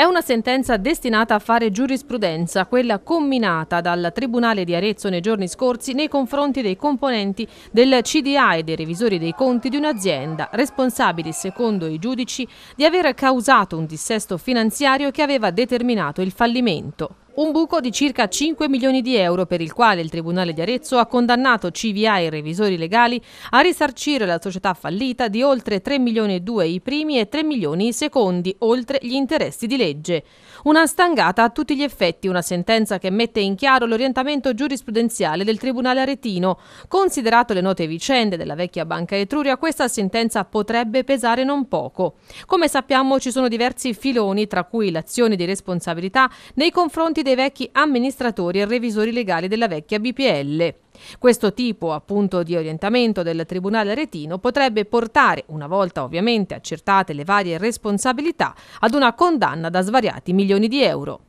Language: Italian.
È una sentenza destinata a fare giurisprudenza, quella comminata dal Tribunale di Arezzo nei giorni scorsi nei confronti dei componenti del CDA e dei revisori dei conti di un'azienda, responsabili secondo i giudici di aver causato un dissesto finanziario che aveva determinato il fallimento. Un buco di circa 5 milioni di euro per il quale il Tribunale di Arezzo ha condannato CVA e revisori legali a risarcire la società fallita di oltre 3 milioni e 2 i primi e 3 milioni i secondi, oltre gli interessi di legge. Una stangata a tutti gli effetti, una sentenza che mette in chiaro l'orientamento giurisprudenziale del Tribunale aretino. Considerato le note vicende della vecchia Banca Etruria, questa sentenza potrebbe pesare non poco. Come sappiamo ci sono diversi filoni, tra cui l'azione di responsabilità nei confronti dei dei vecchi amministratori e revisori legali della vecchia BPL. Questo tipo appunto di orientamento del Tribunale Aretino potrebbe portare, una volta ovviamente accertate le varie responsabilità, ad una condanna da svariati milioni di euro.